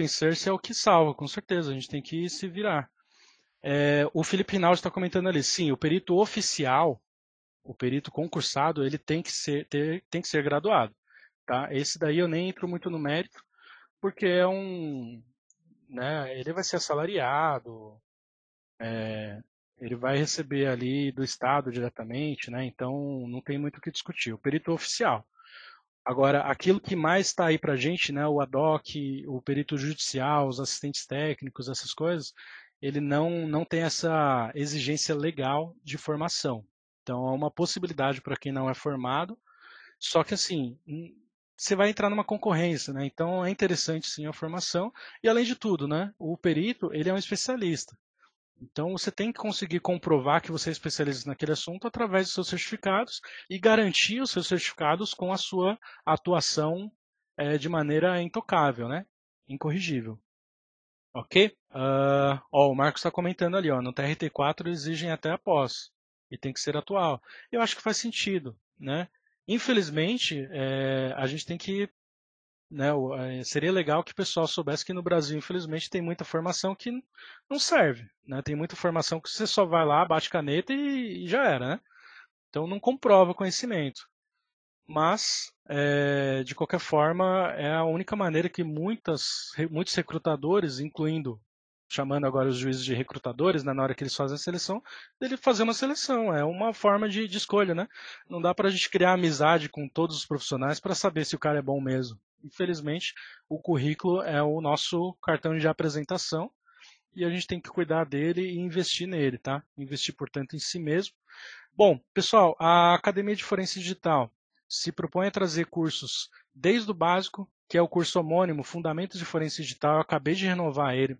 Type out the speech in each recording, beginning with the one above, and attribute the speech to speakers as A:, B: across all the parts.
A: open source é o que salva, com certeza. A gente tem que se virar. É, o Felipe Rinaldi está comentando ali, sim, o perito oficial, o perito concursado, ele tem que ser, ter, tem que ser graduado. Tá? Esse daí eu nem entro muito no mérito, porque é um. Né, ele vai ser assalariado, é, ele vai receber ali do Estado diretamente, né, então não tem muito o que discutir. O perito oficial. Agora, aquilo que mais está aí para a gente, né, o ADOC, o perito judicial, os assistentes técnicos, essas coisas, ele não, não tem essa exigência legal de formação. Então, é uma possibilidade para quem não é formado, só que assim, hum, você vai entrar numa concorrência, né? Então, é interessante sim a formação. E, além de tudo, né, o perito, ele é um especialista. Então você tem que conseguir comprovar que você é especialista naquele assunto através dos seus certificados e garantir os seus certificados com a sua atuação é, de maneira intocável, né? incorrigível. Ok? Uh, ó, o Marcos está comentando ali, ó, no TRT4 exigem até após e tem que ser atual. Eu acho que faz sentido, né? Infelizmente, é, a gente tem que né? É, seria legal que o pessoal soubesse que no Brasil, infelizmente, tem muita formação que não serve. Né? Tem muita formação que você só vai lá, bate caneta e, e já era. Né? Então não comprova conhecimento. Mas, é, de qualquer forma, é a única maneira que muitas, muitos recrutadores, incluindo chamando agora os juízes de recrutadores, né, na hora que eles fazem a seleção, dele fazer uma seleção. É uma forma de, de escolha, né? Não dá para a gente criar amizade com todos os profissionais para saber se o cara é bom mesmo infelizmente, o currículo é o nosso cartão de apresentação e a gente tem que cuidar dele e investir nele, tá? Investir, portanto, em si mesmo. Bom, pessoal, a Academia de Forense Digital se propõe a trazer cursos desde o básico, que é o curso homônimo Fundamentos de Forense Digital, eu acabei de renovar ele.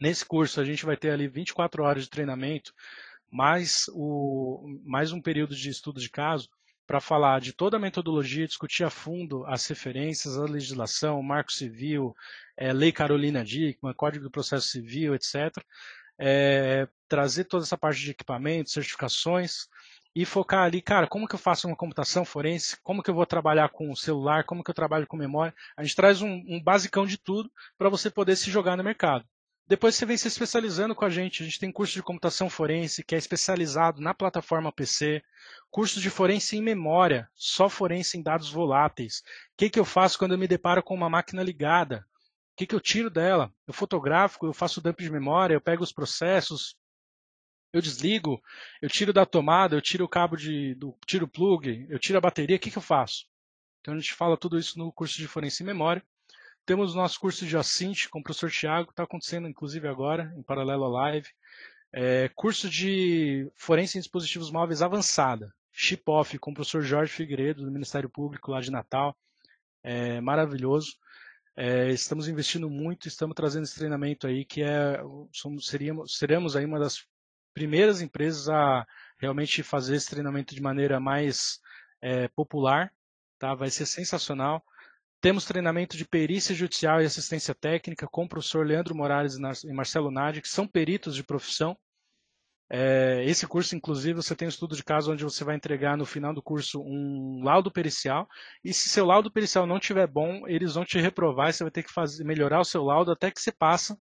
A: Nesse curso a gente vai ter ali 24 horas de treinamento, mais, o, mais um período de estudo de caso para falar de toda a metodologia, discutir a fundo as referências, a legislação, o Marco Civil, é, Lei Carolina Dickmann, Código do Processo Civil, etc. É, eh, trazer toda essa parte de equipamentos, certificações e focar ali, cara, como que eu faço uma computação forense, como que eu vou trabalhar com o celular, como que eu trabalho com memória. A gente traz um, um basicão de tudo para você poder se jogar no mercado. Depois você vem se especializando com a gente. A gente tem curso de computação forense, que é especializado na plataforma PC, curso de forense em memória, só forense em dados voláteis. O que, que eu faço quando eu me deparo com uma máquina ligada? O que, que eu tiro dela? Eu fotográfico, eu faço dump de memória, eu pego os processos, eu desligo, eu tiro da tomada, eu tiro o cabo de. Do, tiro o plug, eu tiro a bateria, o que, que eu faço? Então a gente fala tudo isso no curso de forense em memória. Temos o nosso curso de Jacint com o professor Tiago, está acontecendo inclusive agora, em paralelo à live. É, curso de Forense em Dispositivos Móveis Avançada, chip-off com o professor Jorge Figueiredo, do Ministério Público lá de Natal. É, maravilhoso. É, estamos investindo muito, estamos trazendo esse treinamento aí, que é, somos, seríamos, seremos aí uma das primeiras empresas a realmente fazer esse treinamento de maneira mais é, popular, tá? Vai ser sensacional. Temos treinamento de perícia judicial e assistência técnica com o professor Leandro Morales e Marcelo Nadi, que são peritos de profissão. É, esse curso, inclusive, você tem um estudo de caso onde você vai entregar no final do curso um laudo pericial. E se seu laudo pericial não tiver bom, eles vão te reprovar e você vai ter que fazer, melhorar o seu laudo até que você passa,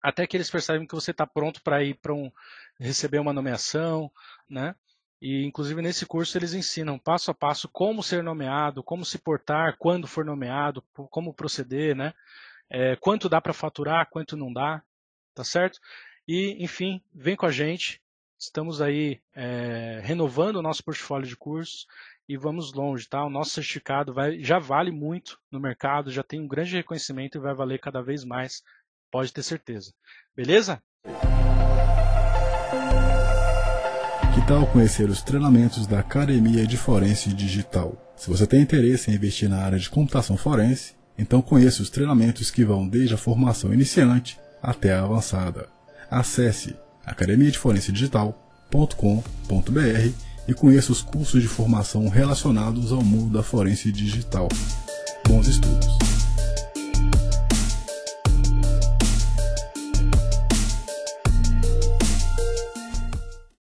A: até que eles percebem que você está pronto para ir para um, receber uma nomeação, né? E, inclusive, nesse curso eles ensinam passo a passo como ser nomeado, como se portar quando for nomeado, como proceder, né? É, quanto dá para faturar, quanto não dá, tá certo? E, enfim, vem com a gente. Estamos aí é, renovando o nosso portfólio de cursos e vamos longe, tá? O nosso certificado vai, já vale muito no mercado, já tem um grande reconhecimento e vai valer cada vez mais, pode ter certeza. Beleza?
B: Que tal conhecer os treinamentos da Academia de Forense Digital? Se você tem interesse em investir na área de computação forense, então conheça os treinamentos que vão desde a formação iniciante até a avançada. Acesse academiadeforensedigital.com.br e conheça os cursos de formação relacionados ao mundo da forense digital. Bons estudos!